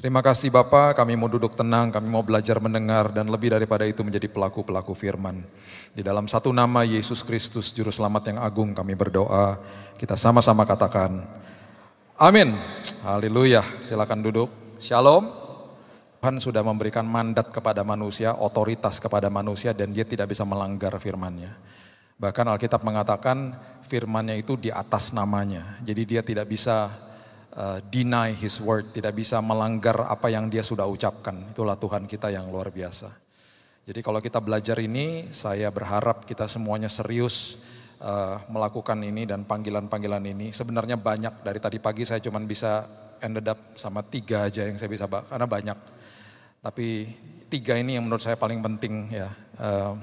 Terima kasih Bapak, kami mau duduk tenang, kami mau belajar mendengar dan lebih daripada itu menjadi pelaku-pelaku firman. Di dalam satu nama Yesus Kristus juru selamat yang agung kami berdoa. Kita sama-sama katakan. Amin. Haleluya. Silakan duduk. Shalom. Tuhan sudah memberikan mandat kepada manusia, otoritas kepada manusia dan dia tidak bisa melanggar firmannya. Bahkan Alkitab mengatakan firmannya itu di atas namanya. Jadi dia tidak bisa Uh, deny his word, tidak bisa melanggar apa yang dia sudah ucapkan. Itulah Tuhan kita yang luar biasa. Jadi kalau kita belajar ini, saya berharap kita semuanya serius uh, melakukan ini dan panggilan-panggilan ini. Sebenarnya banyak, dari tadi pagi saya cuma bisa ended up sama tiga aja yang saya bisa bahas, karena banyak. Tapi tiga ini yang menurut saya paling penting ya. Uh,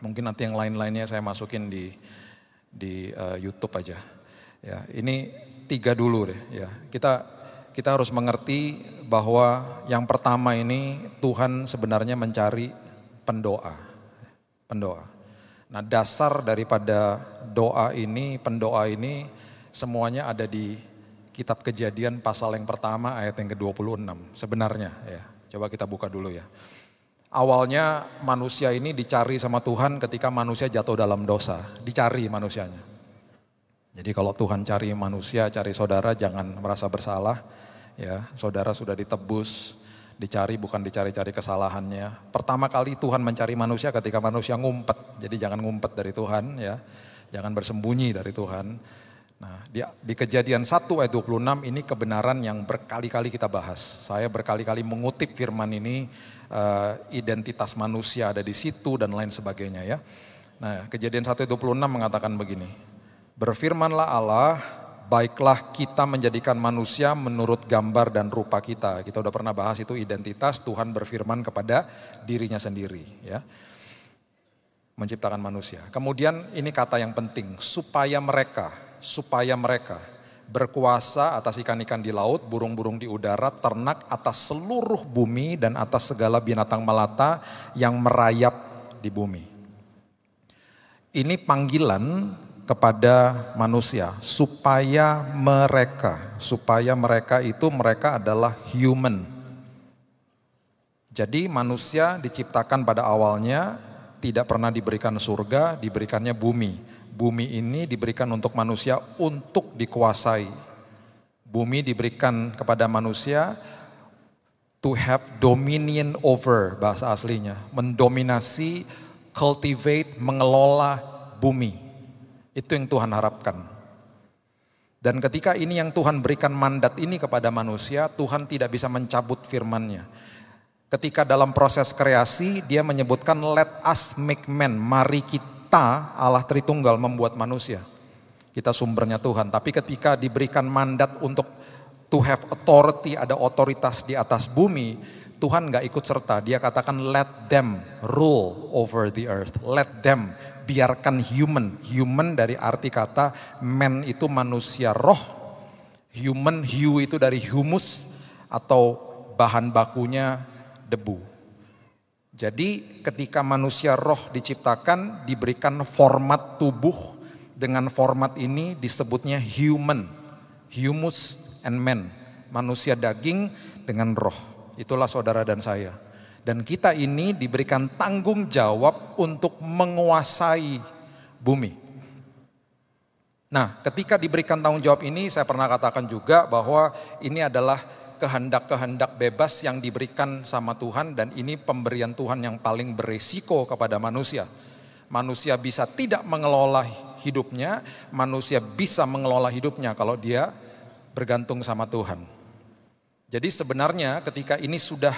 mungkin nanti yang lain-lainnya saya masukin di di uh, YouTube aja. Ya, ini tiga dulu deh ya. Kita kita harus mengerti bahwa yang pertama ini Tuhan sebenarnya mencari pendoa. Pendoa. Nah, dasar daripada doa ini, pendoa ini semuanya ada di kitab Kejadian pasal yang pertama ayat yang ke-26 sebenarnya ya. Coba kita buka dulu ya. Awalnya manusia ini dicari sama Tuhan ketika manusia jatuh dalam dosa, dicari manusianya. Jadi kalau Tuhan cari manusia, cari saudara jangan merasa bersalah ya. Saudara sudah ditebus, dicari bukan dicari-cari kesalahannya. Pertama kali Tuhan mencari manusia ketika manusia ngumpet. Jadi jangan ngumpet dari Tuhan ya. Jangan bersembunyi dari Tuhan. Nah, di, di kejadian 1 ayat 26 ini kebenaran yang berkali-kali kita bahas. Saya berkali-kali mengutip firman ini, uh, identitas manusia ada di situ dan lain sebagainya ya. Nah, kejadian 1 ayat 26 mengatakan begini, Berfirmanlah Allah, baiklah kita menjadikan manusia menurut gambar dan rupa kita. Kita sudah pernah bahas itu identitas Tuhan berfirman kepada dirinya sendiri, ya. Menciptakan manusia. Kemudian ini kata yang penting, supaya mereka, supaya mereka berkuasa atas ikan-ikan di laut, burung-burung di udara, ternak atas seluruh bumi dan atas segala binatang melata yang merayap di bumi. Ini panggilan kepada manusia supaya mereka supaya mereka itu mereka adalah human. Jadi manusia diciptakan pada awalnya tidak pernah diberikan surga, diberikannya bumi. Bumi ini diberikan untuk manusia untuk dikuasai. Bumi diberikan kepada manusia to have dominion over bahasa aslinya, mendominasi, cultivate, mengelola bumi. Itu yang Tuhan harapkan. Dan ketika ini yang Tuhan berikan mandat ini kepada manusia, Tuhan tidak bisa mencabut firman-Nya. Ketika dalam proses kreasi, dia menyebutkan let us make man, mari kita Allah Tritunggal membuat manusia. Kita sumbernya Tuhan, tapi ketika diberikan mandat untuk to have authority, ada otoritas di atas bumi, Tuhan nggak ikut serta. Dia katakan let them rule over the earth. Let them biarkan human. Human dari arti kata man itu manusia roh. Human, hue itu dari humus atau bahan bakunya debu. Jadi ketika manusia roh diciptakan, diberikan format tubuh. Dengan format ini disebutnya human, humus and man. Manusia daging dengan roh. Itulah saudara dan saya. Dan kita ini diberikan tanggung jawab untuk menguasai bumi. Nah, ketika diberikan tanggung jawab ini, saya pernah katakan juga bahwa ini adalah kehendak-kehendak bebas yang diberikan sama Tuhan dan ini pemberian Tuhan yang paling beresiko kepada manusia. Manusia bisa tidak mengelola hidupnya, manusia bisa mengelola hidupnya kalau dia bergantung sama Tuhan. Jadi sebenarnya ketika ini sudah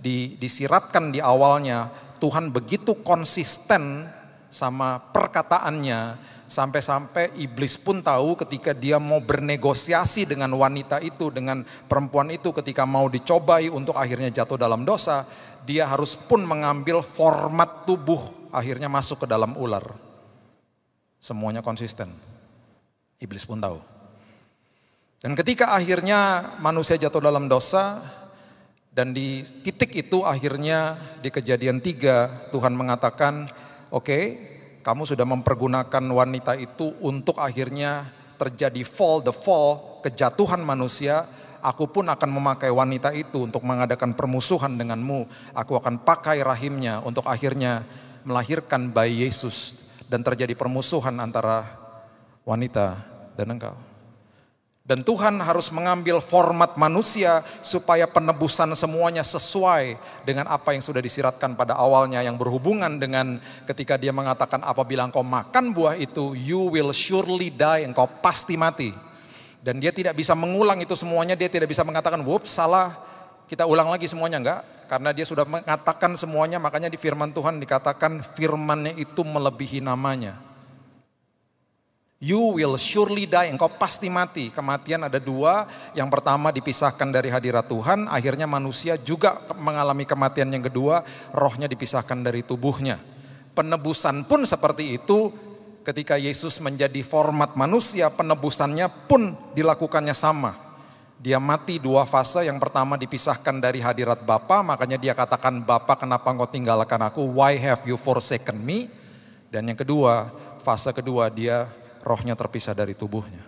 di, disiratkan di awalnya, Tuhan begitu konsisten sama perkataannya, sampai-sampai iblis pun tahu ketika dia mau bernegosiasi dengan wanita itu, dengan perempuan itu, ketika mau dicobai untuk akhirnya jatuh dalam dosa, dia harus pun mengambil format tubuh, akhirnya masuk ke dalam ular. Semuanya konsisten. Iblis pun tahu. Dan ketika akhirnya manusia jatuh dalam dosa, dan di titik itu akhirnya di kejadian tiga Tuhan mengatakan, oke okay, kamu sudah mempergunakan wanita itu untuk akhirnya terjadi fall, the fall, kejatuhan manusia. Aku pun akan memakai wanita itu untuk mengadakan permusuhan denganmu. Aku akan pakai rahimnya untuk akhirnya melahirkan bayi Yesus. Dan terjadi permusuhan antara wanita dan engkau. Dan Tuhan harus mengambil format manusia supaya penebusan semuanya sesuai dengan apa yang sudah disiratkan pada awalnya yang berhubungan dengan ketika dia mengatakan apabila engkau makan buah itu you will surely die, engkau pasti mati. Dan dia tidak bisa mengulang itu semuanya, dia tidak bisa mengatakan whoops salah, kita ulang lagi semuanya enggak. Karena dia sudah mengatakan semuanya, makanya di firman Tuhan dikatakan firmannya itu melebihi namanya. You will surely die, engkau pasti mati. Kematian ada dua, yang pertama dipisahkan dari hadirat Tuhan, akhirnya manusia juga mengalami kematian yang kedua, rohnya dipisahkan dari tubuhnya. Penebusan pun seperti itu, ketika Yesus menjadi format manusia, penebusannya pun dilakukannya sama. Dia mati dua fase, yang pertama dipisahkan dari hadirat Bapa, makanya dia katakan, Bapa kenapa engkau tinggalkan aku, why have you forsaken me? Dan yang kedua, fase kedua dia rohnya terpisah dari tubuhnya.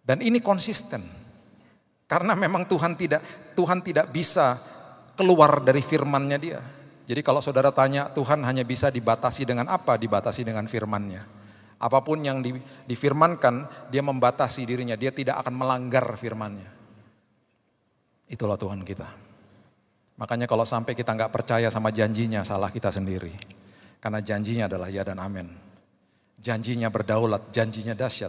Dan ini konsisten. Karena memang Tuhan tidak Tuhan tidak bisa keluar dari firman-Nya dia. Jadi kalau saudara tanya Tuhan hanya bisa dibatasi dengan apa? Dibatasi dengan firman-Nya. Apapun yang di, difirmankan, dia membatasi dirinya. Dia tidak akan melanggar firman-Nya. Itulah Tuhan kita. Makanya kalau sampai kita nggak percaya sama janjinya, salah kita sendiri. Karena janjinya adalah ya dan amin. Janjinya berdaulat, janjinya dahsyat.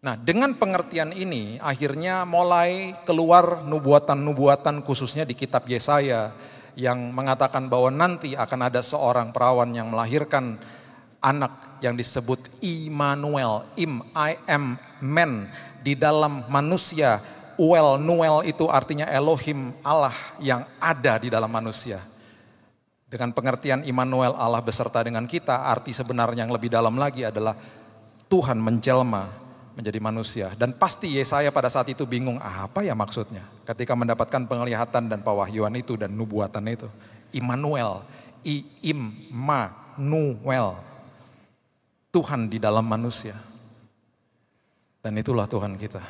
Nah, dengan pengertian ini akhirnya mulai keluar nubuatan-nubuatan khususnya di kitab Yesaya yang mengatakan bahwa nanti akan ada seorang perawan yang melahirkan anak yang disebut Immanuel, Im I M Men di dalam manusia. Uel Nuel itu artinya Elohim, Allah yang ada di dalam manusia. Dengan pengertian Immanuel Allah beserta dengan kita, arti sebenarnya yang lebih dalam lagi adalah Tuhan menjelma menjadi manusia. Dan pasti Yesaya pada saat itu bingung, ah, apa ya maksudnya? Ketika mendapatkan penglihatan dan pewahyuan itu dan nubuatan itu. Immanuel, I im Immanuel. Tuhan di dalam manusia. Dan itulah Tuhan kita.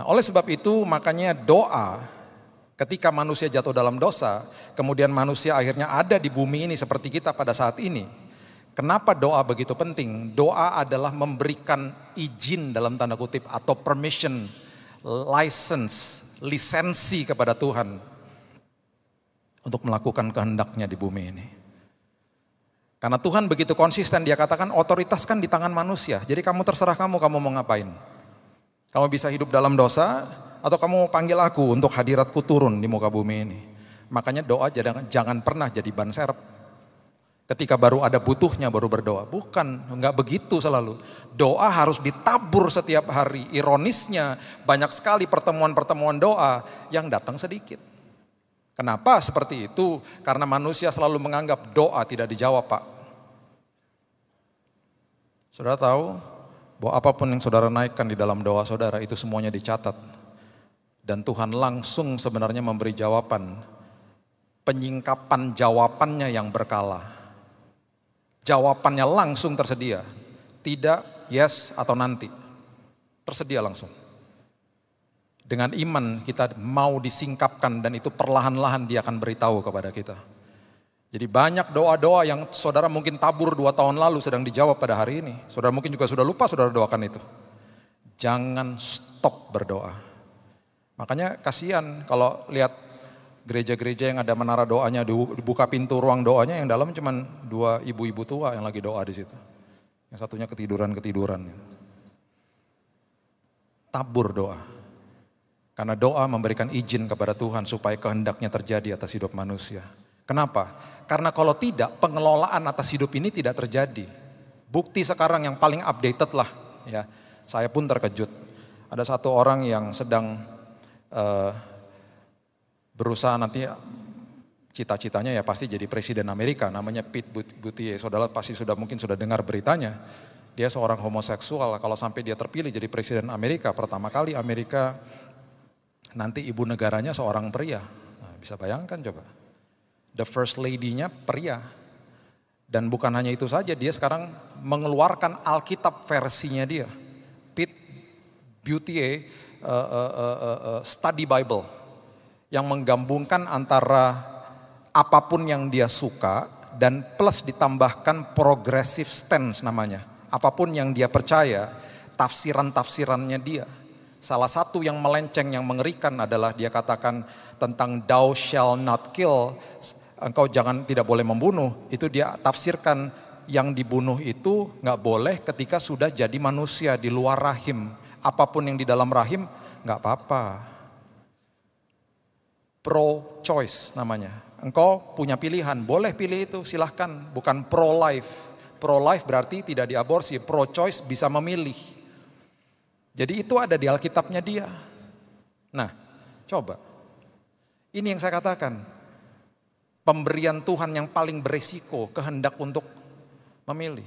Nah, oleh sebab itu makanya doa Ketika manusia jatuh dalam dosa, kemudian manusia akhirnya ada di bumi ini seperti kita pada saat ini. Kenapa doa begitu penting? Doa adalah memberikan izin dalam tanda kutip atau permission, license, lisensi kepada Tuhan untuk melakukan kehendaknya di bumi ini. Karena Tuhan begitu konsisten, dia katakan otoritas kan di tangan manusia. Jadi kamu terserah kamu, kamu mau ngapain. Kamu bisa hidup dalam dosa, atau kamu panggil aku untuk hadiratku turun di muka bumi ini. Makanya doa jangan, jangan pernah jadi ban serep. Ketika baru ada butuhnya baru berdoa. Bukan, enggak begitu selalu. Doa harus ditabur setiap hari. Ironisnya banyak sekali pertemuan-pertemuan doa yang datang sedikit. Kenapa seperti itu? Karena manusia selalu menganggap doa tidak dijawab, Pak. Saudara tahu bahwa apapun yang saudara naikkan di dalam doa saudara itu semuanya dicatat dan Tuhan langsung sebenarnya memberi jawaban. Penyingkapan jawabannya yang berkala. Jawabannya langsung tersedia. Tidak, yes, atau nanti. Tersedia langsung. Dengan iman kita mau disingkapkan dan itu perlahan-lahan dia akan beritahu kepada kita. Jadi banyak doa-doa yang saudara mungkin tabur dua tahun lalu sedang dijawab pada hari ini. Saudara mungkin juga sudah lupa saudara doakan itu. Jangan stop berdoa. Makanya kasihan kalau lihat gereja-gereja yang ada menara doanya dibuka pintu ruang doanya yang dalam cuman dua ibu-ibu tua yang lagi doa di situ. Yang satunya ketiduran-ketiduran. Tabur doa. Karena doa memberikan izin kepada Tuhan supaya kehendaknya terjadi atas hidup manusia. Kenapa? Karena kalau tidak pengelolaan atas hidup ini tidak terjadi. Bukti sekarang yang paling updated lah ya. Saya pun terkejut. Ada satu orang yang sedang Eh, berusaha nanti cita-citanya ya pasti jadi presiden Amerika namanya Pete Buttigieg saudara pasti sudah mungkin sudah dengar beritanya dia seorang homoseksual kalau sampai dia terpilih jadi presiden Amerika pertama kali Amerika nanti ibu negaranya seorang pria nah, bisa bayangkan coba the first lady-nya pria dan bukan hanya itu saja dia sekarang mengeluarkan Alkitab versinya dia Pete Buttigieg uh, uh, uh, uh, study Bible yang menggabungkan antara apapun yang dia suka dan plus ditambahkan progressive stance namanya. Apapun yang dia percaya, tafsiran-tafsirannya dia. Salah satu yang melenceng yang mengerikan adalah dia katakan tentang thou shall not kill, engkau jangan tidak boleh membunuh. Itu dia tafsirkan yang dibunuh itu nggak boleh ketika sudah jadi manusia di luar rahim apapun yang di dalam rahim, nggak apa-apa. Pro choice namanya. Engkau punya pilihan, boleh pilih itu, silahkan. Bukan pro life. Pro life berarti tidak diaborsi, pro choice bisa memilih. Jadi itu ada di Alkitabnya dia. Nah, coba. Ini yang saya katakan. Pemberian Tuhan yang paling beresiko, kehendak untuk memilih.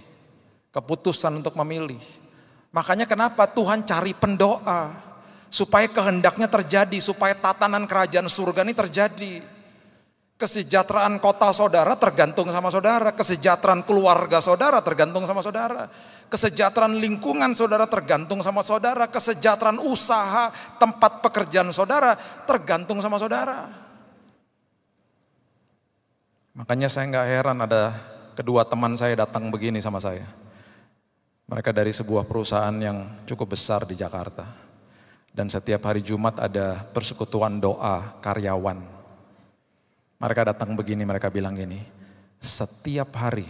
Keputusan untuk memilih Makanya kenapa Tuhan cari pendoa supaya kehendaknya terjadi, supaya tatanan kerajaan surga ini terjadi. Kesejahteraan kota saudara tergantung sama saudara, kesejahteraan keluarga saudara tergantung sama saudara, kesejahteraan lingkungan saudara tergantung sama saudara, kesejahteraan usaha, tempat pekerjaan saudara tergantung sama saudara. Makanya saya nggak heran ada kedua teman saya datang begini sama saya. Mereka dari sebuah perusahaan yang cukup besar di Jakarta. Dan setiap hari Jumat ada persekutuan doa karyawan. Mereka datang begini, mereka bilang gini, setiap hari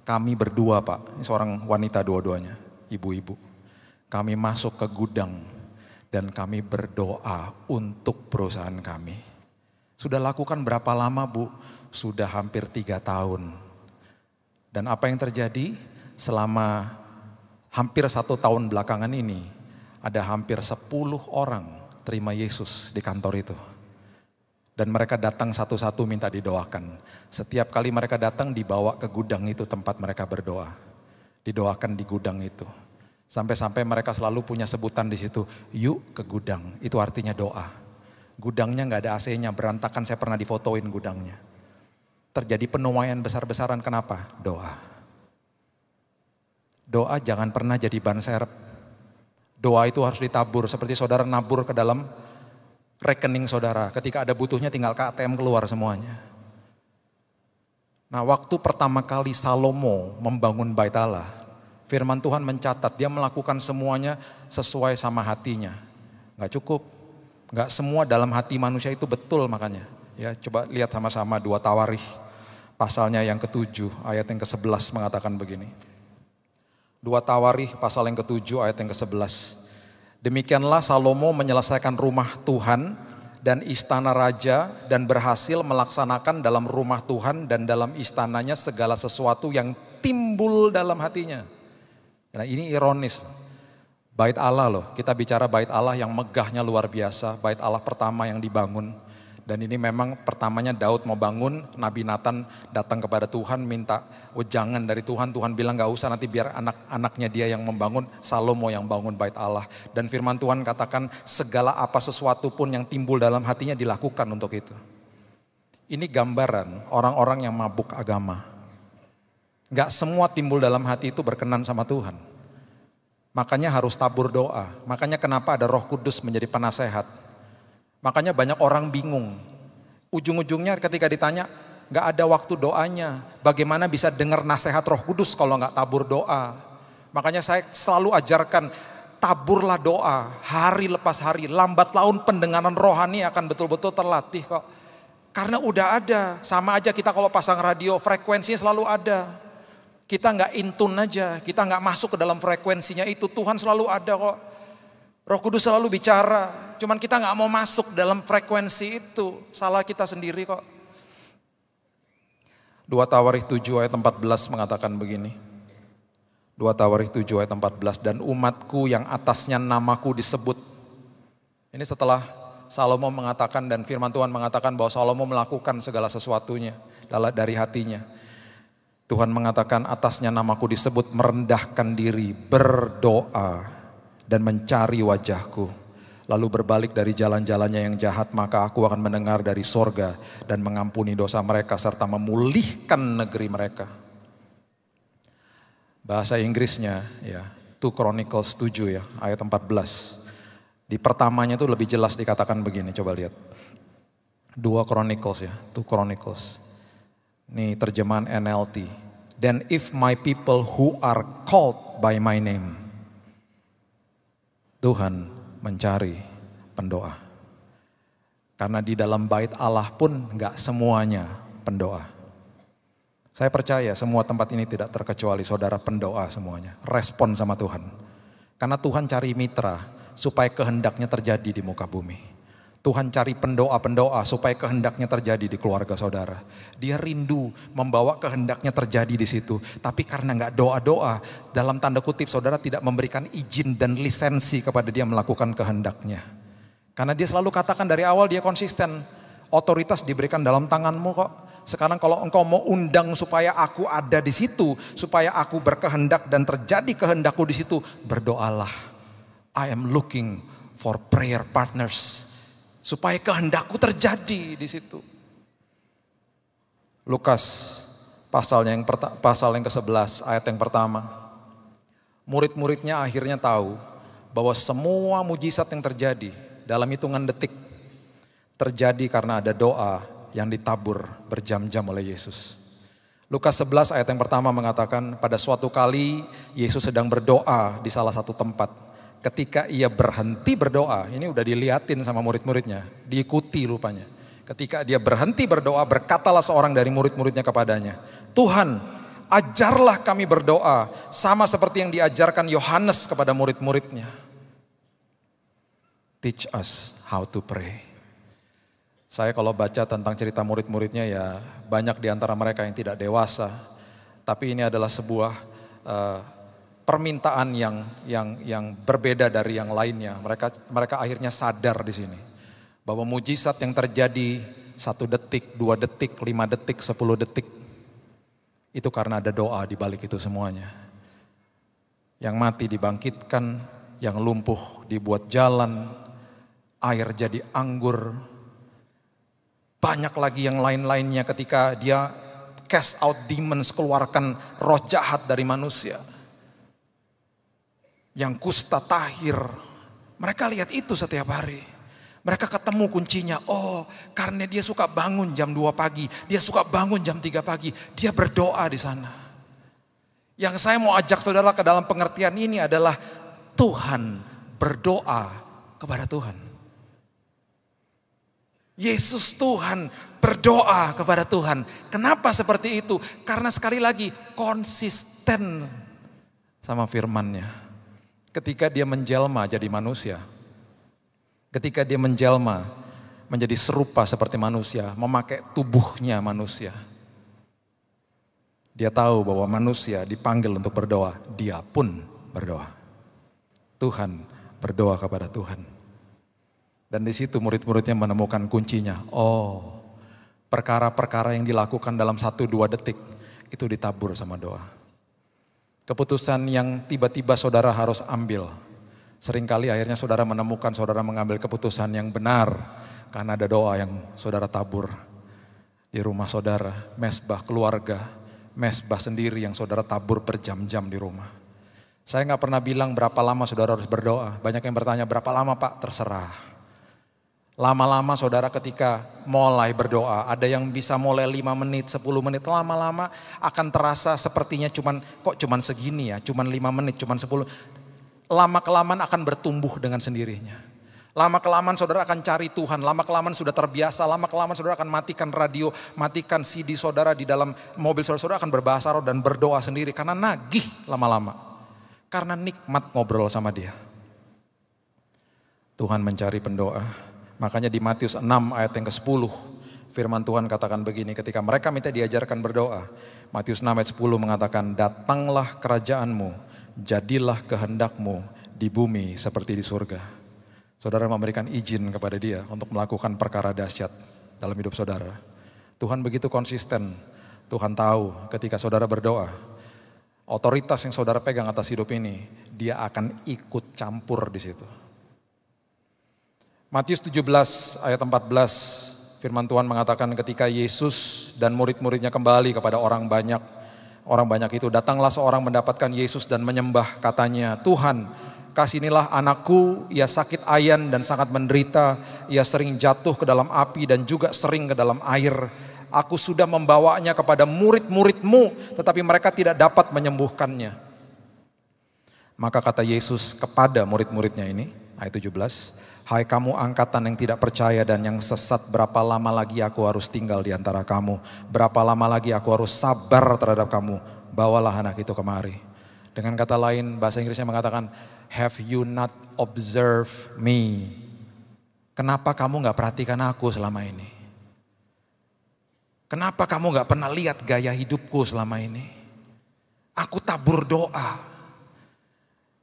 kami berdua pak, ini seorang wanita dua-duanya, ibu-ibu. Kami masuk ke gudang dan kami berdoa untuk perusahaan kami. Sudah lakukan berapa lama bu? Sudah hampir tiga tahun. Dan apa yang terjadi selama hampir satu tahun belakangan ini ada hampir sepuluh orang terima Yesus di kantor itu. Dan mereka datang satu-satu minta didoakan. Setiap kali mereka datang dibawa ke gudang itu tempat mereka berdoa. Didoakan di gudang itu. Sampai-sampai mereka selalu punya sebutan di situ, yuk ke gudang. Itu artinya doa. Gudangnya nggak ada AC-nya, berantakan saya pernah difotoin gudangnya. Terjadi penuaian besar-besaran, kenapa? Doa. Doa jangan pernah jadi ban serep. Doa itu harus ditabur seperti saudara nabur ke dalam rekening saudara. Ketika ada butuhnya tinggal ke ATM keluar semuanya. Nah waktu pertama kali Salomo membangun bait Allah, firman Tuhan mencatat dia melakukan semuanya sesuai sama hatinya. Gak cukup, gak semua dalam hati manusia itu betul makanya. Ya, coba lihat sama-sama dua tawarih pasalnya yang ketujuh ayat yang ke-11 mengatakan begini. 2 Tawarih pasal yang ke-7 ayat yang ke-11. Demikianlah Salomo menyelesaikan rumah Tuhan dan istana raja dan berhasil melaksanakan dalam rumah Tuhan dan dalam istananya segala sesuatu yang timbul dalam hatinya. Nah ini ironis. Bait Allah loh, kita bicara bait Allah yang megahnya luar biasa, bait Allah pertama yang dibangun. Dan ini memang pertamanya Daud mau bangun, Nabi Nathan datang kepada Tuhan minta oh, jangan dari Tuhan. Tuhan bilang gak usah nanti biar anak-anaknya dia yang membangun, Salomo yang bangun bait Allah. Dan firman Tuhan katakan segala apa sesuatu pun yang timbul dalam hatinya dilakukan untuk itu. Ini gambaran orang-orang yang mabuk agama. Gak semua timbul dalam hati itu berkenan sama Tuhan. Makanya harus tabur doa. Makanya kenapa ada roh kudus menjadi penasehat Makanya banyak orang bingung. Ujung-ujungnya ketika ditanya, gak ada waktu doanya. Bagaimana bisa dengar nasihat roh kudus kalau gak tabur doa. Makanya saya selalu ajarkan, taburlah doa hari lepas hari. Lambat laun pendengaran rohani akan betul-betul terlatih kok. Karena udah ada, sama aja kita kalau pasang radio frekuensinya selalu ada. Kita nggak intun aja, kita nggak masuk ke dalam frekuensinya itu. Tuhan selalu ada kok. Roh Kudus selalu bicara, cuman kita nggak mau masuk dalam frekuensi itu. Salah kita sendiri kok. Dua Tawarikh 7 ayat 14 mengatakan begini. Dua Tawarikh 7 ayat 14 dan umatku yang atasnya namaku disebut. Ini setelah Salomo mengatakan dan firman Tuhan mengatakan bahwa Salomo melakukan segala sesuatunya dari hatinya. Tuhan mengatakan atasnya namaku disebut merendahkan diri, berdoa, dan mencari wajahku. Lalu berbalik dari jalan-jalannya yang jahat, maka aku akan mendengar dari sorga dan mengampuni dosa mereka serta memulihkan negeri mereka. Bahasa Inggrisnya ya, 2 Chronicles 7 ya, ayat 14. Di pertamanya itu lebih jelas dikatakan begini, coba lihat. 2 Chronicles ya, 2 Chronicles. Ini terjemahan NLT. Then if my people who are called by my name Tuhan mencari pendoa. Karena di dalam bait Allah pun nggak semuanya pendoa. Saya percaya semua tempat ini tidak terkecuali saudara pendoa semuanya. Respon sama Tuhan. Karena Tuhan cari mitra supaya kehendaknya terjadi di muka bumi. Tuhan cari pendoa-pendoa supaya kehendaknya terjadi di keluarga saudara. Dia rindu membawa kehendaknya terjadi di situ. Tapi karena nggak doa-doa, dalam tanda kutip saudara tidak memberikan izin dan lisensi kepada dia melakukan kehendaknya. Karena dia selalu katakan dari awal dia konsisten. Otoritas diberikan dalam tanganmu kok. Sekarang kalau engkau mau undang supaya aku ada di situ, supaya aku berkehendak dan terjadi kehendakku di situ, berdoalah. I am looking for prayer partners supaya kehendakku terjadi di situ. Lukas pasalnya yang pasal yang ke-11 ayat yang pertama. Murid-muridnya akhirnya tahu bahwa semua mujizat yang terjadi dalam hitungan detik terjadi karena ada doa yang ditabur berjam-jam oleh Yesus. Lukas 11 ayat yang pertama mengatakan pada suatu kali Yesus sedang berdoa di salah satu tempat Ketika ia berhenti berdoa, ini udah diliatin sama murid-muridnya, diikuti lupanya. Ketika dia berhenti berdoa, berkatalah seorang dari murid-muridnya kepadanya, Tuhan, ajarlah kami berdoa, sama seperti yang diajarkan Yohanes kepada murid-muridnya. Teach us how to pray. Saya kalau baca tentang cerita murid-muridnya ya banyak di antara mereka yang tidak dewasa. Tapi ini adalah sebuah uh, permintaan yang yang yang berbeda dari yang lainnya. Mereka mereka akhirnya sadar di sini bahwa mujizat yang terjadi satu detik, dua detik, lima detik, sepuluh detik itu karena ada doa di balik itu semuanya. Yang mati dibangkitkan, yang lumpuh dibuat jalan, air jadi anggur. Banyak lagi yang lain-lainnya ketika dia cast out demons, keluarkan roh jahat dari manusia yang kusta tahir. Mereka lihat itu setiap hari. Mereka ketemu kuncinya. Oh, karena dia suka bangun jam 2 pagi, dia suka bangun jam 3 pagi, dia berdoa di sana. Yang saya mau ajak saudara ke dalam pengertian ini adalah Tuhan berdoa kepada Tuhan. Yesus Tuhan berdoa kepada Tuhan. Kenapa seperti itu? Karena sekali lagi konsisten sama firmannya. nya ketika dia menjelma jadi manusia. Ketika dia menjelma menjadi serupa seperti manusia, memakai tubuhnya manusia. Dia tahu bahwa manusia dipanggil untuk berdoa, dia pun berdoa. Tuhan berdoa kepada Tuhan. Dan di situ murid-muridnya menemukan kuncinya. Oh, perkara-perkara yang dilakukan dalam satu dua detik itu ditabur sama doa. Keputusan yang tiba-tiba saudara harus ambil. Seringkali akhirnya saudara menemukan saudara mengambil keputusan yang benar karena ada doa yang saudara tabur di rumah saudara, mesbah keluarga, mesbah sendiri yang saudara tabur berjam-jam di rumah. Saya nggak pernah bilang berapa lama saudara harus berdoa. Banyak yang bertanya berapa lama pak, terserah. Lama-lama saudara ketika mulai berdoa, ada yang bisa mulai 5 menit, 10 menit, lama-lama akan terasa sepertinya cuman kok cuman segini ya, cuman 5 menit, cuman 10. Lama-kelamaan akan bertumbuh dengan sendirinya. Lama-kelamaan saudara akan cari Tuhan, lama-kelamaan sudah terbiasa, lama-kelamaan saudara akan matikan radio, matikan CD saudara di dalam mobil saudara, saudara akan berbahasa roh dan berdoa sendiri karena nagih lama-lama. Karena nikmat ngobrol sama dia. Tuhan mencari pendoa Makanya di Matius 6 ayat yang ke-10 firman Tuhan katakan begini ketika mereka minta diajarkan berdoa. Matius 6 ayat 10 mengatakan datanglah kerajaanmu, jadilah kehendakmu di bumi seperti di surga. Saudara memberikan izin kepada dia untuk melakukan perkara dahsyat dalam hidup saudara. Tuhan begitu konsisten. Tuhan tahu ketika saudara berdoa, otoritas yang saudara pegang atas hidup ini, dia akan ikut campur di situ. Matius 17 ayat 14 firman Tuhan mengatakan ketika Yesus dan murid-muridnya kembali kepada orang banyak. Orang banyak itu datanglah seorang mendapatkan Yesus dan menyembah katanya Tuhan kasihinilah anakku ia sakit ayan dan sangat menderita. Ia sering jatuh ke dalam api dan juga sering ke dalam air. Aku sudah membawanya kepada murid-muridmu tetapi mereka tidak dapat menyembuhkannya. Maka kata Yesus kepada murid-muridnya ini, ayat 17, Hai kamu angkatan yang tidak percaya dan yang sesat, berapa lama lagi aku harus tinggal di antara kamu? Berapa lama lagi aku harus sabar terhadap kamu? Bawalah anak itu kemari. Dengan kata lain, bahasa Inggrisnya mengatakan, Have you not observed me? Kenapa kamu nggak perhatikan aku selama ini? Kenapa kamu nggak pernah lihat gaya hidupku selama ini? Aku tabur doa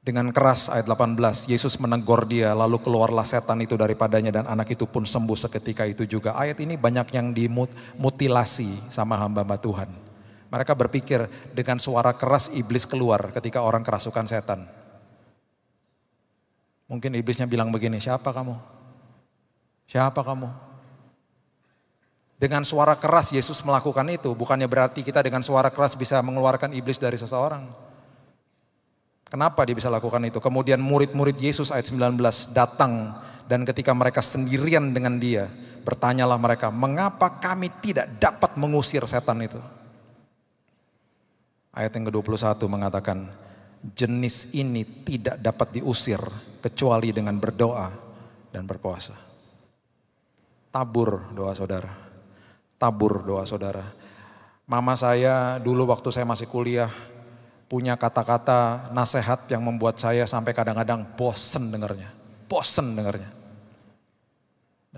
dengan keras ayat 18 Yesus menegur dia lalu keluarlah setan itu daripadanya dan anak itu pun sembuh seketika itu juga. Ayat ini banyak yang dimutilasi sama hamba-hamba Tuhan. Mereka berpikir dengan suara keras iblis keluar ketika orang kerasukan setan. Mungkin iblisnya bilang begini, siapa kamu? Siapa kamu? Dengan suara keras Yesus melakukan itu, bukannya berarti kita dengan suara keras bisa mengeluarkan iblis dari seseorang. Kenapa dia bisa lakukan itu? Kemudian murid-murid Yesus ayat 19 datang dan ketika mereka sendirian dengan dia, bertanyalah mereka, "Mengapa kami tidak dapat mengusir setan itu?" Ayat yang ke-21 mengatakan, "Jenis ini tidak dapat diusir kecuali dengan berdoa dan berpuasa." Tabur doa saudara. Tabur doa saudara. Mama saya dulu waktu saya masih kuliah, punya kata-kata nasihat yang membuat saya sampai kadang-kadang bosen dengernya. Bosen dengernya.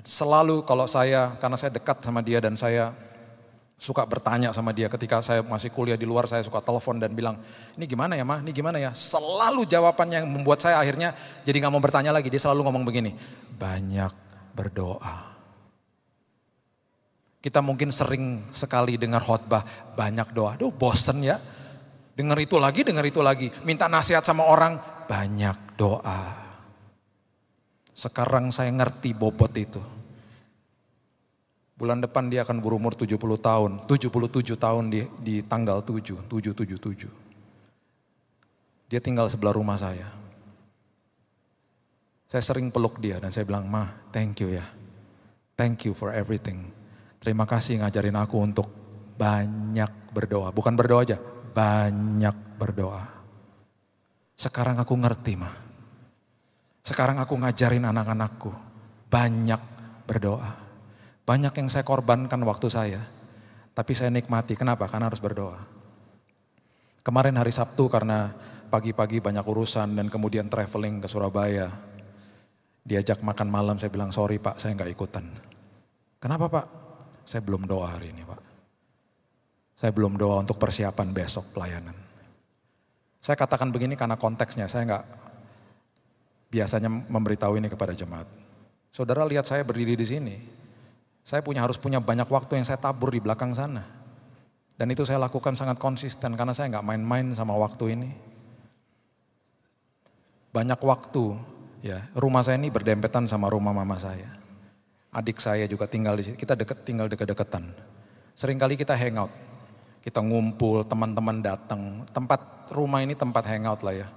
selalu kalau saya, karena saya dekat sama dia dan saya suka bertanya sama dia ketika saya masih kuliah di luar saya suka telepon dan bilang ini gimana ya mah ini gimana ya selalu jawabannya yang membuat saya akhirnya jadi gak mau bertanya lagi dia selalu ngomong begini banyak berdoa kita mungkin sering sekali dengar khotbah banyak doa aduh bosen ya Dengar itu lagi, dengar itu lagi. Minta nasihat sama orang, banyak doa. Sekarang saya ngerti bobot itu. Bulan depan dia akan berumur 70 tahun, 77 tahun di, di tanggal 7, 777. Dia tinggal sebelah rumah saya. Saya sering peluk dia dan saya bilang, "Ma, thank you ya. Thank you for everything. Terima kasih ngajarin aku untuk banyak berdoa, bukan berdoa aja, banyak berdoa. Sekarang aku ngerti mah. Sekarang aku ngajarin anak-anakku. Banyak berdoa. Banyak yang saya korbankan waktu saya. Tapi saya nikmati. Kenapa? Karena harus berdoa. Kemarin hari Sabtu karena pagi-pagi banyak urusan dan kemudian traveling ke Surabaya. Diajak makan malam saya bilang sorry pak saya nggak ikutan. Kenapa pak? Saya belum doa hari ini pak. Saya belum doa untuk persiapan besok pelayanan. Saya katakan begini karena konteksnya, saya nggak biasanya memberitahu ini kepada jemaat. Saudara lihat saya berdiri di sini, saya punya harus punya banyak waktu yang saya tabur di belakang sana. Dan itu saya lakukan sangat konsisten karena saya nggak main-main sama waktu ini. Banyak waktu, ya rumah saya ini berdempetan sama rumah mama saya. Adik saya juga tinggal di sini, kita deket, tinggal deket-deketan. Seringkali kita hangout, kita ngumpul, teman-teman datang. Tempat rumah ini tempat hangout lah ya.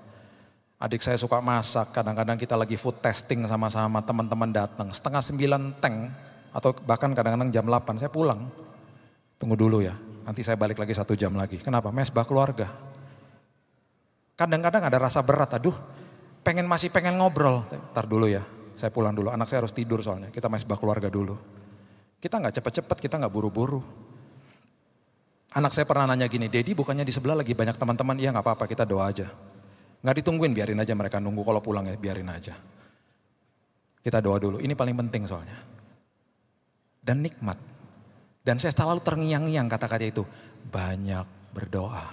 Adik saya suka masak, kadang-kadang kita lagi food testing sama-sama, teman-teman datang. Setengah sembilan teng, atau bahkan kadang-kadang jam 8, saya pulang. Tunggu dulu ya, nanti saya balik lagi satu jam lagi. Kenapa? Mesbah keluarga. Kadang-kadang ada rasa berat, aduh pengen masih pengen ngobrol. Ntar dulu ya, saya pulang dulu, anak saya harus tidur soalnya, kita mesbah keluarga dulu. Kita nggak cepet-cepet, kita nggak buru-buru. Anak saya pernah nanya gini, Dedi bukannya di sebelah lagi banyak teman-teman, iya nggak apa-apa kita doa aja. Nggak ditungguin, biarin aja mereka nunggu kalau pulang ya, biarin aja. Kita doa dulu, ini paling penting soalnya. Dan nikmat. Dan saya selalu terngiang-ngiang kata-kata itu. Banyak berdoa.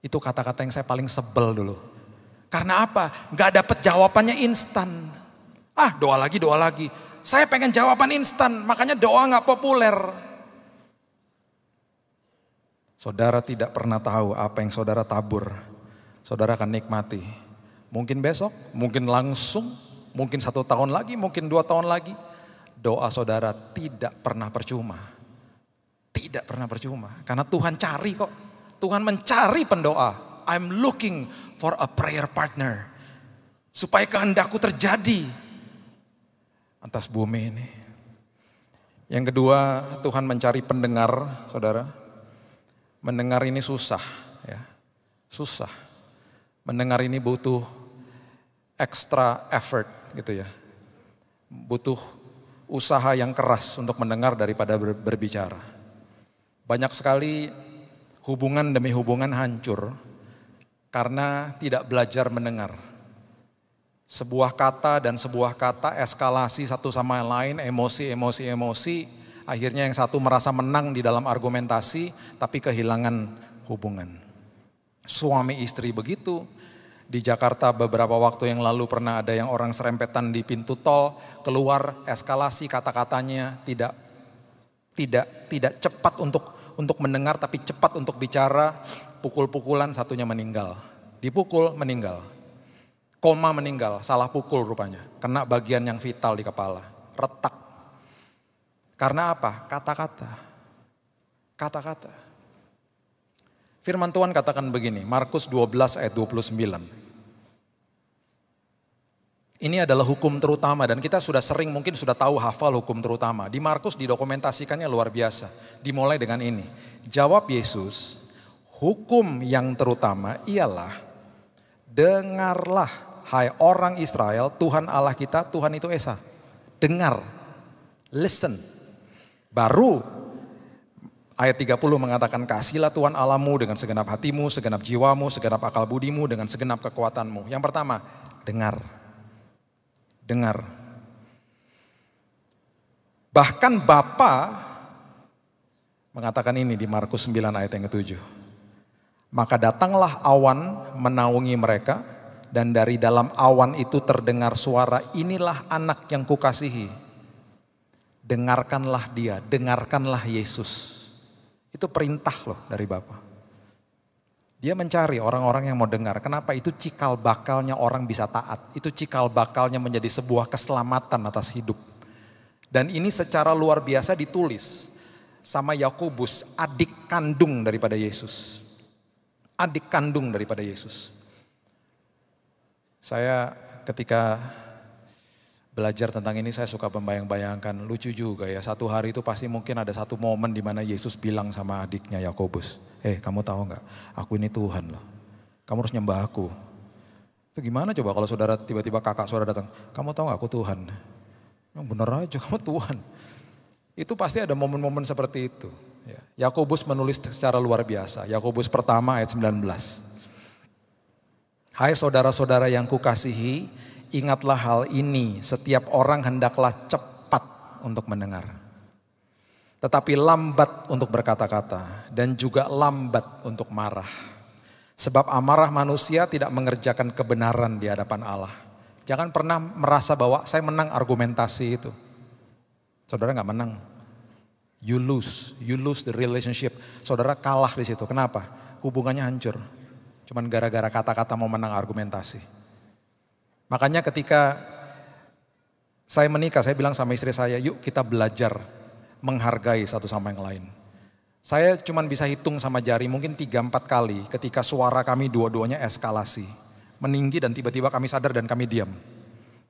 Itu kata-kata yang saya paling sebel dulu. Karena apa? Gak dapet jawabannya instan. Ah doa lagi, doa lagi. Saya pengen jawaban instan, makanya doa nggak populer. Saudara tidak pernah tahu apa yang saudara tabur. Saudara akan nikmati. Mungkin besok, mungkin langsung, mungkin satu tahun lagi, mungkin dua tahun lagi. Doa saudara tidak pernah percuma. Tidak pernah percuma. Karena Tuhan cari kok. Tuhan mencari pendoa. I'm looking for a prayer partner. Supaya kehendakku terjadi. Atas bumi ini. Yang kedua, Tuhan mencari pendengar, saudara mendengar ini susah, ya. susah. Mendengar ini butuh extra effort gitu ya, butuh usaha yang keras untuk mendengar daripada berbicara. Banyak sekali hubungan demi hubungan hancur karena tidak belajar mendengar. Sebuah kata dan sebuah kata eskalasi satu sama lain, emosi, emosi, emosi, Akhirnya yang satu merasa menang di dalam argumentasi tapi kehilangan hubungan. Suami istri begitu. Di Jakarta beberapa waktu yang lalu pernah ada yang orang serempetan di pintu tol, keluar eskalasi kata-katanya tidak tidak tidak cepat untuk untuk mendengar tapi cepat untuk bicara, pukul-pukulan satunya meninggal. Dipukul meninggal. Koma meninggal, salah pukul rupanya. Kena bagian yang vital di kepala, retak karena apa? Kata-kata. Kata-kata. Firman Tuhan katakan begini, Markus 12 ayat 29. Ini adalah hukum terutama dan kita sudah sering mungkin sudah tahu hafal hukum terutama. Di Markus didokumentasikannya luar biasa. Dimulai dengan ini. Jawab Yesus, hukum yang terutama ialah dengarlah hai orang Israel, Tuhan Allah kita, Tuhan itu Esa. Dengar. Listen Baru ayat 30 mengatakan kasihlah Tuhan Allahmu dengan segenap hatimu, segenap jiwamu, segenap akal budimu, dengan segenap kekuatanmu. Yang pertama, dengar. Dengar. Bahkan Bapa mengatakan ini di Markus 9 ayat yang ketujuh. Maka datanglah awan menaungi mereka, dan dari dalam awan itu terdengar suara, "Inilah anak yang kukasihi, dengarkanlah dia, dengarkanlah Yesus. Itu perintah loh dari Bapak. Dia mencari orang-orang yang mau dengar. Kenapa? Itu cikal bakalnya orang bisa taat. Itu cikal bakalnya menjadi sebuah keselamatan atas hidup. Dan ini secara luar biasa ditulis sama Yakobus, adik kandung daripada Yesus. Adik kandung daripada Yesus. Saya ketika belajar tentang ini saya suka membayang-bayangkan lucu juga ya satu hari itu pasti mungkin ada satu momen di mana Yesus bilang sama adiknya Yakobus eh kamu tahu nggak aku ini Tuhan loh kamu harus nyembah aku itu gimana coba kalau saudara tiba-tiba kakak saudara datang kamu tahu nggak aku Tuhan yang bener aja kamu Tuhan itu pasti ada momen-momen seperti itu ya. Yakobus menulis secara luar biasa Yakobus pertama ayat 19 Hai saudara-saudara yang kukasihi, Ingatlah hal ini, setiap orang hendaklah cepat untuk mendengar. Tetapi lambat untuk berkata-kata dan juga lambat untuk marah. Sebab amarah manusia tidak mengerjakan kebenaran di hadapan Allah. Jangan pernah merasa bahwa saya menang argumentasi itu. Saudara nggak menang. You lose, you lose the relationship. Saudara kalah di situ. Kenapa? Hubungannya hancur. Cuman gara-gara kata-kata mau menang argumentasi. Makanya ketika saya menikah, saya bilang sama istri saya, yuk kita belajar menghargai satu sama yang lain. Saya cuma bisa hitung sama jari mungkin 3-4 kali ketika suara kami dua-duanya eskalasi. Meninggi dan tiba-tiba kami sadar dan kami diam.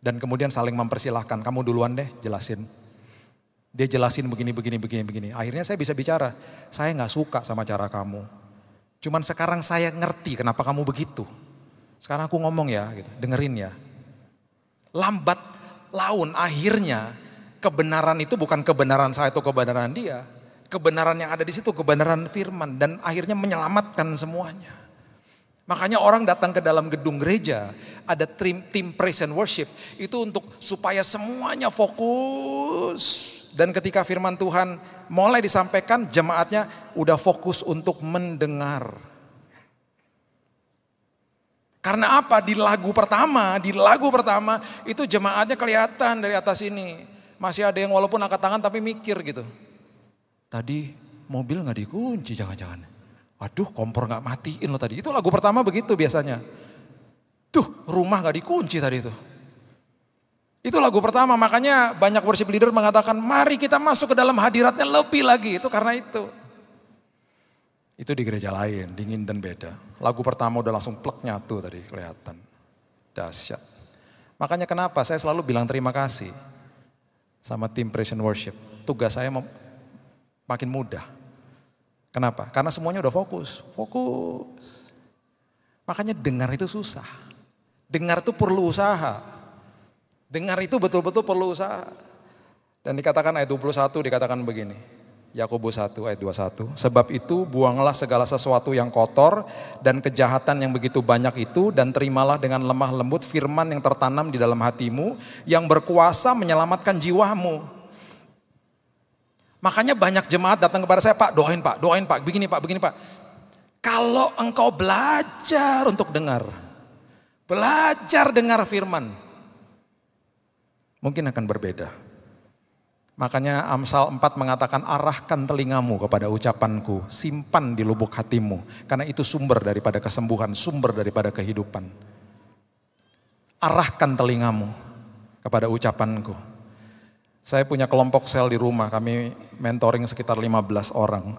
Dan kemudian saling mempersilahkan, kamu duluan deh jelasin. Dia jelasin begini, begini, begini, begini. Akhirnya saya bisa bicara, saya gak suka sama cara kamu. Cuman sekarang saya ngerti kenapa kamu begitu. Sekarang aku ngomong ya, gitu. dengerin ya. Lambat laun akhirnya kebenaran itu bukan kebenaran saya atau kebenaran dia. Kebenaran yang ada di situ kebenaran firman dan akhirnya menyelamatkan semuanya. Makanya orang datang ke dalam gedung gereja, ada tim, tim praise and worship itu untuk supaya semuanya fokus. Dan ketika firman Tuhan mulai disampaikan, jemaatnya udah fokus untuk mendengar. Karena apa? Di lagu pertama, di lagu pertama itu jemaatnya kelihatan dari atas ini. Masih ada yang walaupun angkat tangan tapi mikir gitu. Tadi mobil nggak dikunci jangan-jangan. Waduh kompor nggak matiin loh tadi. Itu lagu pertama begitu biasanya. Tuh rumah nggak dikunci tadi itu. Itu lagu pertama makanya banyak worship leader mengatakan mari kita masuk ke dalam hadiratnya lebih lagi. Itu karena itu. Itu di gereja lain, dingin dan beda. Lagu pertama udah langsung plek nyatu tadi kelihatan. Dahsyat. Makanya kenapa saya selalu bilang terima kasih sama tim Praise and Worship. Tugas saya makin mudah. Kenapa? Karena semuanya udah fokus. Fokus. Makanya dengar itu susah. Dengar itu perlu usaha. Dengar itu betul-betul perlu usaha. Dan dikatakan ayat 21 dikatakan begini. Yakobus 1 ayat 21. Sebab itu buanglah segala sesuatu yang kotor dan kejahatan yang begitu banyak itu dan terimalah dengan lemah lembut firman yang tertanam di dalam hatimu yang berkuasa menyelamatkan jiwamu. Makanya banyak jemaat datang kepada saya, Pak, doain Pak, doain Pak, begini Pak, begini Pak. Kalau engkau belajar untuk dengar, belajar dengar firman, mungkin akan berbeda. Makanya Amsal 4 mengatakan arahkan telingamu kepada ucapanku, simpan di lubuk hatimu karena itu sumber daripada kesembuhan, sumber daripada kehidupan. Arahkan telingamu kepada ucapanku. Saya punya kelompok sel di rumah, kami mentoring sekitar 15 orang.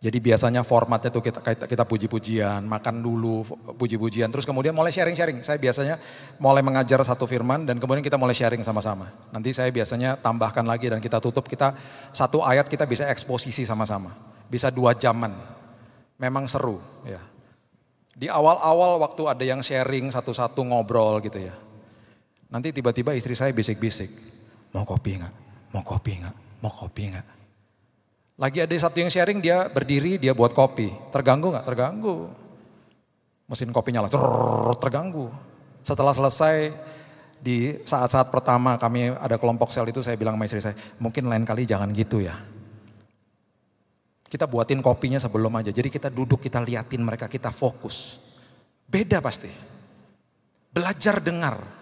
Jadi biasanya formatnya tuh kita kita puji-pujian, makan dulu puji-pujian, terus kemudian mulai sharing-sharing. Saya biasanya mulai mengajar satu firman dan kemudian kita mulai sharing sama-sama. Nanti saya biasanya tambahkan lagi dan kita tutup kita satu ayat kita bisa eksposisi sama-sama. Bisa dua jaman. Memang seru ya. Di awal-awal waktu ada yang sharing satu-satu ngobrol gitu ya. Nanti tiba-tiba istri saya bisik-bisik, mau kopi enggak? Mau kopi enggak? Mau kopi enggak? Lagi ada satu yang sharing, dia berdiri, dia buat kopi. Terganggu nggak? Terganggu. Mesin kopi nyala, terganggu. Setelah selesai, di saat-saat pertama kami ada kelompok sel itu, saya bilang sama istri saya, mungkin lain kali jangan gitu ya. Kita buatin kopinya sebelum aja, jadi kita duduk, kita liatin mereka, kita fokus. Beda pasti. Belajar dengar,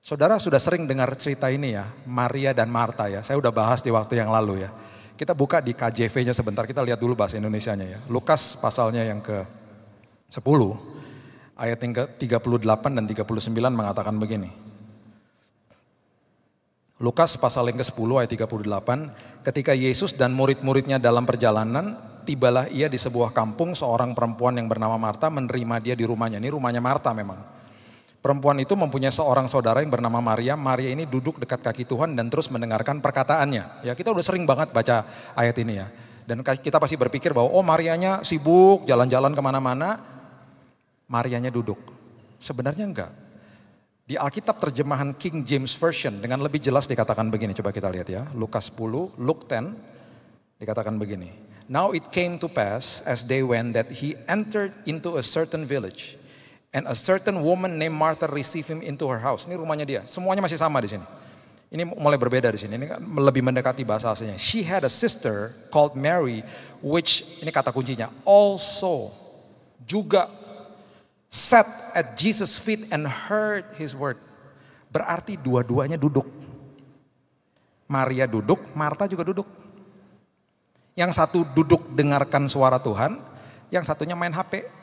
Saudara sudah sering dengar cerita ini ya, Maria dan Marta ya. Saya udah bahas di waktu yang lalu ya. Kita buka di KJV-nya sebentar, kita lihat dulu bahasa nya ya. Lukas pasalnya yang ke 10, ayat yang ke 38 dan 39 mengatakan begini. Lukas pasal yang ke-10 ayat 38, ketika Yesus dan murid-muridnya dalam perjalanan, tibalah ia di sebuah kampung seorang perempuan yang bernama Marta menerima dia di rumahnya. Ini rumahnya Marta memang. Perempuan itu mempunyai seorang saudara yang bernama Maria. Maria ini duduk dekat kaki Tuhan dan terus mendengarkan perkataannya. Ya, kita udah sering banget baca ayat ini ya. Dan kita pasti berpikir bahwa oh Marianya sibuk jalan-jalan kemana-mana. Marianya duduk. Sebenarnya enggak. Di Alkitab terjemahan King James Version dengan lebih jelas dikatakan begini. Coba kita lihat ya. Lukas 10, Luke 10 dikatakan begini. Now it came to pass as they went that he entered into a certain village And a certain woman named Martha received him into her house. Ini rumahnya dia. Semuanya masih sama di sini. Ini mulai berbeda di sini. Ini kan lebih mendekati bahasa aslinya. She had a sister called Mary, which ini kata kuncinya also juga sat at Jesus' feet and heard his word. Berarti dua-duanya duduk. Maria duduk, Martha juga duduk. Yang satu duduk dengarkan suara Tuhan, yang satunya main HP.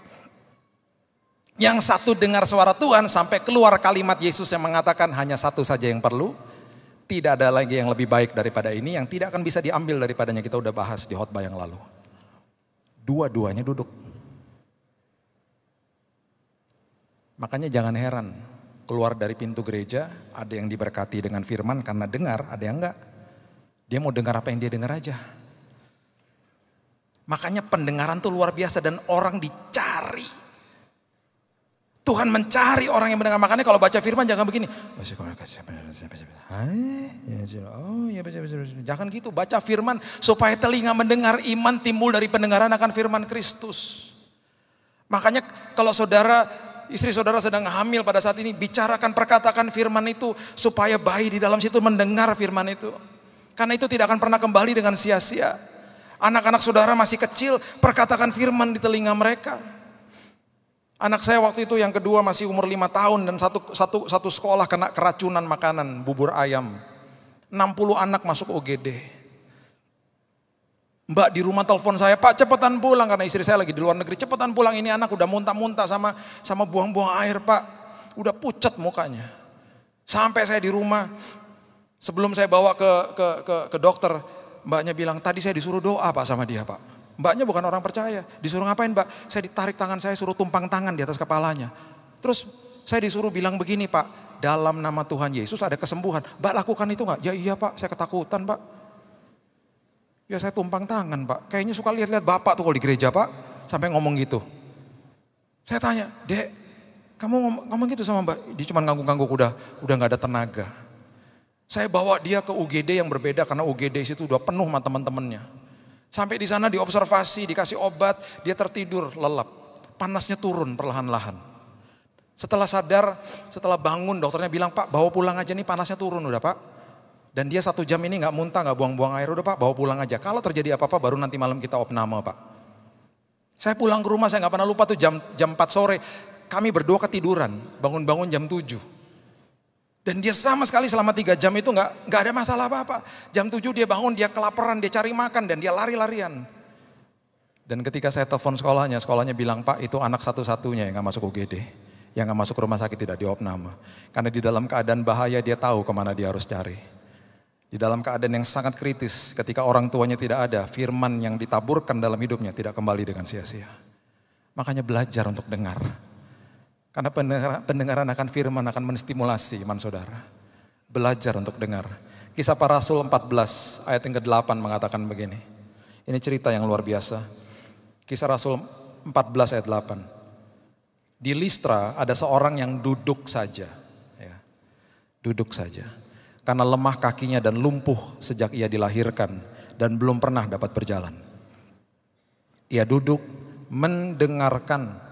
Yang satu dengar suara Tuhan sampai keluar kalimat Yesus yang mengatakan hanya satu saja yang perlu. Tidak ada lagi yang lebih baik daripada ini yang tidak akan bisa diambil daripadanya. Kita udah bahas di khotbah yang lalu. Dua-duanya duduk. Makanya jangan heran keluar dari pintu gereja ada yang diberkati dengan firman karena dengar, ada yang enggak. Dia mau dengar apa yang dia dengar aja. Makanya pendengaran tuh luar biasa dan orang dicari Tuhan mencari orang yang mendengar. Makanya kalau baca firman jangan begini. Jangan gitu, baca firman supaya telinga mendengar iman timbul dari pendengaran akan firman Kristus. Makanya kalau saudara istri saudara sedang hamil pada saat ini, bicarakan perkatakan firman itu supaya bayi di dalam situ mendengar firman itu. Karena itu tidak akan pernah kembali dengan sia-sia. Anak-anak saudara masih kecil, perkatakan firman di telinga mereka. Anak saya waktu itu yang kedua masih umur lima tahun dan satu, satu, satu sekolah kena keracunan makanan, bubur ayam. 60 anak masuk OGD. Mbak di rumah telepon saya, Pak cepetan pulang karena istri saya lagi di luar negeri. Cepetan pulang ini anak udah muntah-muntah sama sama buang-buang air Pak. Udah pucat mukanya. Sampai saya di rumah, sebelum saya bawa ke, ke, ke, ke dokter, mbaknya bilang tadi saya disuruh doa Pak sama dia Pak. Mbaknya bukan orang percaya. Disuruh ngapain mbak? Saya ditarik tangan saya suruh tumpang tangan di atas kepalanya. Terus saya disuruh bilang begini pak. Dalam nama Tuhan Yesus ada kesembuhan. Mbak lakukan itu nggak? Ya iya pak saya ketakutan pak. Ya saya tumpang tangan pak. Kayaknya suka lihat-lihat bapak tuh kalau di gereja pak. Sampai ngomong gitu. Saya tanya, dek kamu ngomong, ngomong gitu sama mbak? Dia cuma ngangguk-ngangguk udah udah nggak ada tenaga. Saya bawa dia ke UGD yang berbeda karena UGD situ udah penuh sama teman-temannya. Sampai di sana diobservasi, dikasih obat, dia tertidur lelap. Panasnya turun perlahan-lahan. Setelah sadar, setelah bangun dokternya bilang, Pak bawa pulang aja nih panasnya turun udah Pak. Dan dia satu jam ini nggak muntah, nggak buang-buang air, udah Pak bawa pulang aja. Kalau terjadi apa-apa baru nanti malam kita opname Pak. Saya pulang ke rumah, saya nggak pernah lupa tuh jam, jam 4 sore. Kami berdua ketiduran, bangun-bangun jam 7. Dan dia sama sekali selama tiga jam itu nggak nggak ada masalah apa-apa. Jam tujuh dia bangun, dia kelaparan, dia cari makan, dan dia lari-larian. Dan ketika saya telepon sekolahnya, sekolahnya bilang, Pak itu anak satu-satunya yang nggak masuk UGD. Yang nggak masuk rumah sakit tidak diopname. Karena di dalam keadaan bahaya dia tahu kemana dia harus cari. Di dalam keadaan yang sangat kritis ketika orang tuanya tidak ada, firman yang ditaburkan dalam hidupnya tidak kembali dengan sia-sia. Makanya belajar untuk dengar karena pendengaran, akan firman akan menstimulasi iman saudara. Belajar untuk dengar. Kisah para Rasul 14 ayat yang ke-8 mengatakan begini. Ini cerita yang luar biasa. Kisah Rasul 14 ayat 8. Di Listra ada seorang yang duduk saja. Ya. Duduk saja. Karena lemah kakinya dan lumpuh sejak ia dilahirkan. Dan belum pernah dapat berjalan. Ia duduk mendengarkan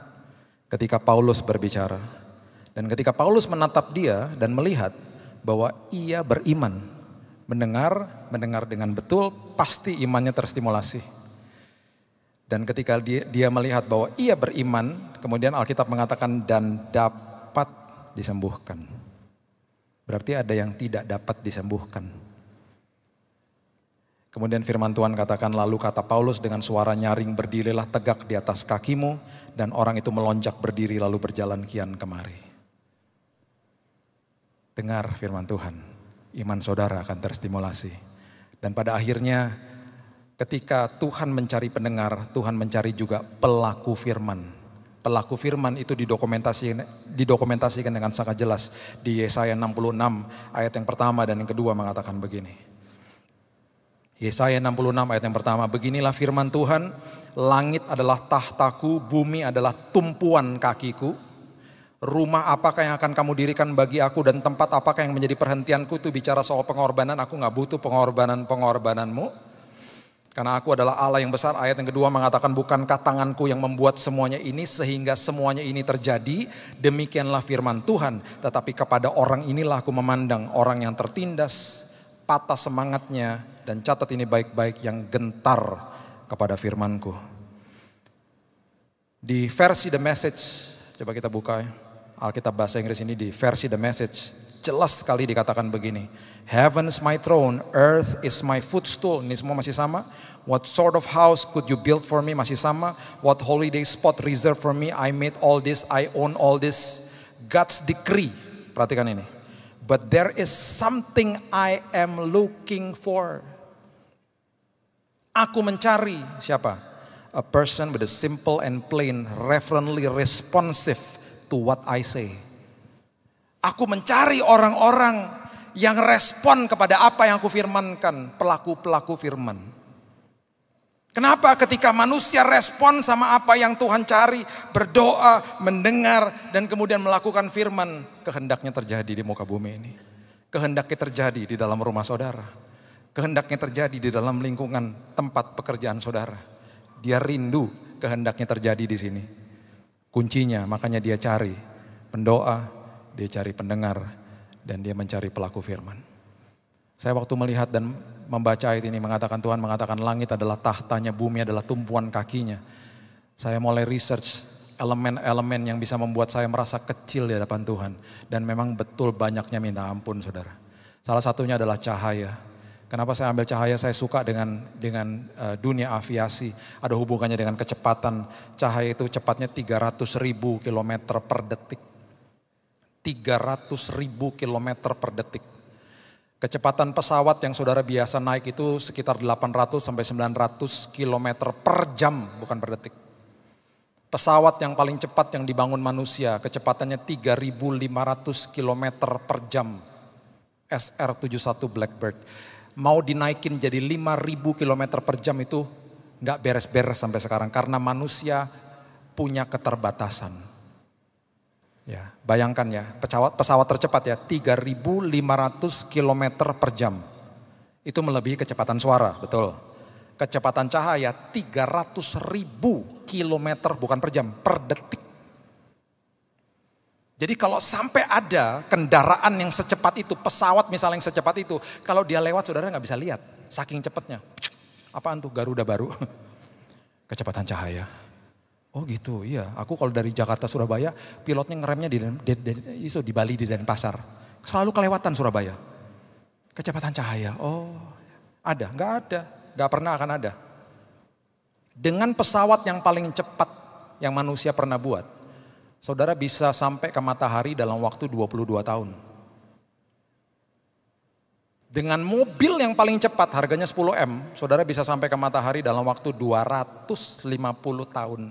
ketika Paulus berbicara. Dan ketika Paulus menatap dia dan melihat bahwa ia beriman, mendengar, mendengar dengan betul, pasti imannya terstimulasi. Dan ketika dia, melihat bahwa ia beriman, kemudian Alkitab mengatakan dan dapat disembuhkan. Berarti ada yang tidak dapat disembuhkan. Kemudian firman Tuhan katakan lalu kata Paulus dengan suara nyaring berdirilah tegak di atas kakimu dan orang itu melonjak berdiri lalu berjalan kian kemari. Dengar firman Tuhan, iman saudara akan terstimulasi. Dan pada akhirnya ketika Tuhan mencari pendengar, Tuhan mencari juga pelaku firman. Pelaku firman itu didokumentasikan, didokumentasikan dengan sangat jelas di Yesaya 66 ayat yang pertama dan yang kedua mengatakan begini. Yesaya 66 ayat yang pertama, beginilah firman Tuhan, langit adalah tahtaku, bumi adalah tumpuan kakiku. Rumah apakah yang akan kamu dirikan bagi aku dan tempat apakah yang menjadi perhentianku itu bicara soal pengorbanan, aku nggak butuh pengorbanan-pengorbananmu. Karena aku adalah Allah yang besar, ayat yang kedua mengatakan bukankah tanganku yang membuat semuanya ini sehingga semuanya ini terjadi. Demikianlah firman Tuhan, tetapi kepada orang inilah aku memandang orang yang tertindas patah semangatnya dan catat ini baik-baik yang gentar kepada firmanku. Di versi The Message, coba kita buka ya. Alkitab bahasa Inggris ini di versi The Message jelas sekali dikatakan begini. Heaven is my throne, earth is my footstool. Ini semua masih sama. What sort of house could you build for me? Masih sama. What holiday spot reserved for me? I made all this, I own all this. God's decree. Perhatikan ini. But there is something I am looking for. Aku mencari siapa? A person with a simple and plain, reverently responsive to what I say. Aku mencari orang-orang yang respon kepada apa yang aku firmankan, pelaku-pelaku firman. Kenapa ketika manusia respon sama apa yang Tuhan cari, berdoa, mendengar, dan kemudian melakukan firman, kehendaknya terjadi di muka bumi ini. Kehendaknya terjadi di dalam rumah saudara. Kehendaknya terjadi di dalam lingkungan tempat pekerjaan saudara. Dia rindu kehendaknya terjadi di sini. Kuncinya makanya dia cari pendoa, dia cari pendengar, dan dia mencari pelaku firman. Saya waktu melihat dan membaca ayat ini mengatakan Tuhan mengatakan langit adalah tahtanya, bumi adalah tumpuan kakinya. Saya mulai research elemen-elemen yang bisa membuat saya merasa kecil di hadapan Tuhan. Dan memang betul banyaknya minta ampun saudara. Salah satunya adalah cahaya. Kenapa saya ambil cahaya? Saya suka dengan dengan uh, dunia aviasi. Ada hubungannya dengan kecepatan. Cahaya itu cepatnya 300 ribu kilometer per detik. 300 ribu kilometer per detik. Kecepatan pesawat yang saudara biasa naik itu sekitar 800 sampai 900 km per jam, bukan per detik. Pesawat yang paling cepat yang dibangun manusia, kecepatannya 3500 km per jam. SR-71 Blackbird. Mau dinaikin jadi 5000 km per jam itu nggak beres-beres sampai sekarang. Karena manusia punya keterbatasan. Ya, bayangkan ya, pesawat pesawat tercepat ya 3500 km per jam. Itu melebihi kecepatan suara, betul. Kecepatan cahaya 300 ribu kilometer bukan per jam, per detik. Jadi kalau sampai ada kendaraan yang secepat itu, pesawat misalnya yang secepat itu, kalau dia lewat saudara nggak bisa lihat, saking cepatnya. Apaan tuh Garuda baru? Kecepatan cahaya. Oh gitu, iya. Aku kalau dari Jakarta Surabaya, pilotnya ngeremnya di, di, di, iso, di Bali di Denpasar. Selalu kelewatan Surabaya. Kecepatan cahaya. Oh, ada? Enggak ada. Enggak pernah akan ada. Dengan pesawat yang paling cepat yang manusia pernah buat, saudara bisa sampai ke matahari dalam waktu 22 tahun. Dengan mobil yang paling cepat harganya 10M, saudara bisa sampai ke matahari dalam waktu 250 tahun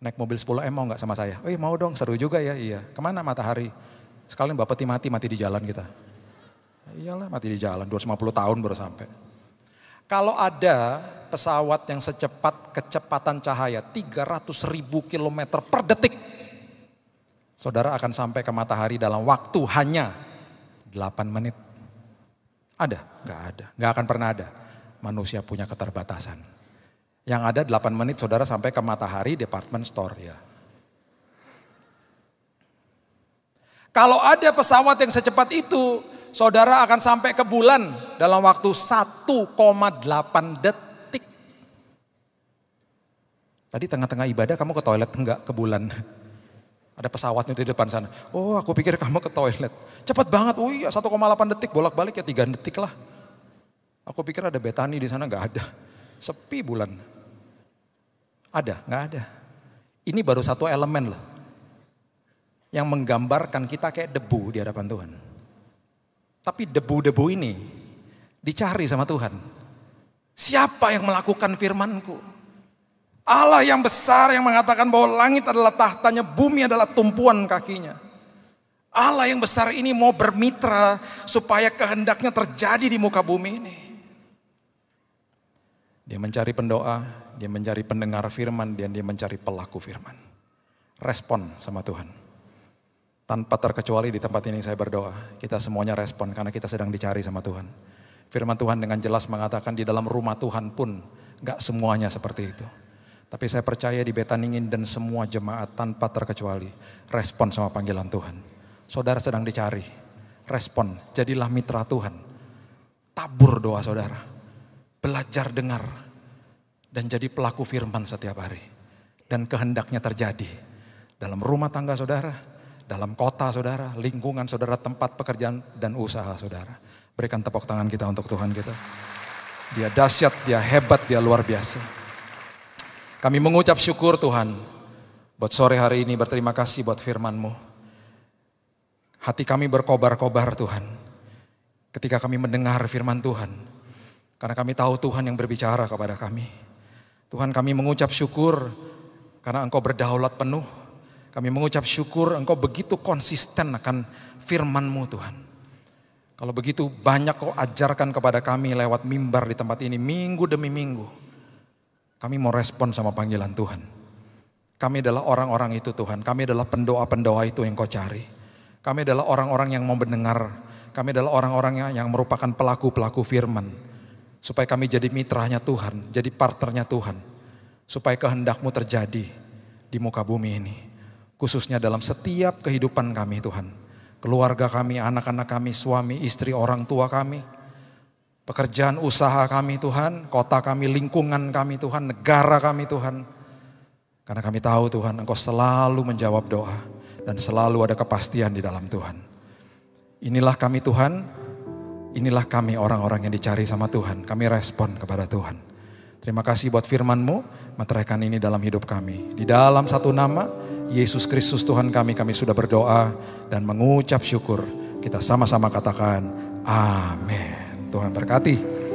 naik mobil 10M mau nggak sama saya? iya mau dong, seru juga ya, iya. Kemana matahari? Sekalian bapak mati, mati di jalan kita. Iyalah mati di jalan, 250 tahun baru sampai. Kalau ada pesawat yang secepat kecepatan cahaya 300 ribu kilometer per detik, saudara akan sampai ke matahari dalam waktu hanya 8 menit. Ada? Gak ada. Gak akan pernah ada. Manusia punya keterbatasan. Yang ada 8 menit saudara sampai ke Matahari Department Store ya. Kalau ada pesawat yang secepat itu, saudara akan sampai ke bulan dalam waktu 1,8 detik. Tadi tengah-tengah ibadah kamu ke toilet enggak ke bulan? Ada pesawatnya di depan sana. Oh aku pikir kamu ke toilet. Cepat banget. Oh iya 1,8 detik bolak-balik ya 3 detik lah. Aku pikir ada betani di sana enggak ada. Sepi bulan. Ada? Nggak ada. Ini baru satu elemen loh. Yang menggambarkan kita kayak debu di hadapan Tuhan. Tapi debu-debu ini dicari sama Tuhan. Siapa yang melakukan firmanku? Allah yang besar yang mengatakan bahwa langit adalah tahtanya, bumi adalah tumpuan kakinya. Allah yang besar ini mau bermitra supaya kehendaknya terjadi di muka bumi ini. Dia mencari pendoa, dia mencari pendengar firman, dan dia mencari pelaku firman. Respon sama Tuhan. Tanpa terkecuali di tempat ini saya berdoa, kita semuanya respon karena kita sedang dicari sama Tuhan. Firman Tuhan dengan jelas mengatakan di dalam rumah Tuhan pun gak semuanya seperti itu. Tapi saya percaya di Betaningin dan semua jemaat tanpa terkecuali respon sama panggilan Tuhan. Saudara sedang dicari, respon, jadilah mitra Tuhan. Tabur doa saudara belajar dengar, dan jadi pelaku firman setiap hari. Dan kehendaknya terjadi dalam rumah tangga saudara, dalam kota saudara, lingkungan saudara, tempat pekerjaan, dan usaha saudara. Berikan tepuk tangan kita untuk Tuhan kita. Dia dahsyat, dia hebat, dia luar biasa. Kami mengucap syukur Tuhan buat sore hari ini berterima kasih buat firman-Mu. Hati kami berkobar-kobar Tuhan. Ketika kami mendengar firman Tuhan, karena kami tahu Tuhan yang berbicara kepada kami. Tuhan kami mengucap syukur karena engkau berdaulat penuh. Kami mengucap syukur engkau begitu konsisten akan firmanmu Tuhan. Kalau begitu banyak kau ajarkan kepada kami lewat mimbar di tempat ini minggu demi minggu. Kami mau respon sama panggilan Tuhan. Kami adalah orang-orang itu Tuhan. Kami adalah pendoa-pendoa itu yang kau cari. Kami adalah orang-orang yang mau mendengar. Kami adalah orang-orang yang, yang merupakan pelaku-pelaku firman Supaya kami jadi mitranya Tuhan, jadi partnernya Tuhan. Supaya kehendakmu terjadi di muka bumi ini. Khususnya dalam setiap kehidupan kami Tuhan. Keluarga kami, anak-anak kami, suami, istri, orang tua kami. Pekerjaan usaha kami Tuhan, kota kami, lingkungan kami Tuhan, negara kami Tuhan. Karena kami tahu Tuhan, Engkau selalu menjawab doa. Dan selalu ada kepastian di dalam Tuhan. Inilah kami Tuhan, Inilah kami orang-orang yang dicari sama Tuhan. Kami respon kepada Tuhan. Terima kasih buat firman-Mu. Meteraikan ini dalam hidup kami. Di dalam satu nama, Yesus Kristus Tuhan kami, kami sudah berdoa dan mengucap syukur. Kita sama-sama katakan, amin. Tuhan berkati.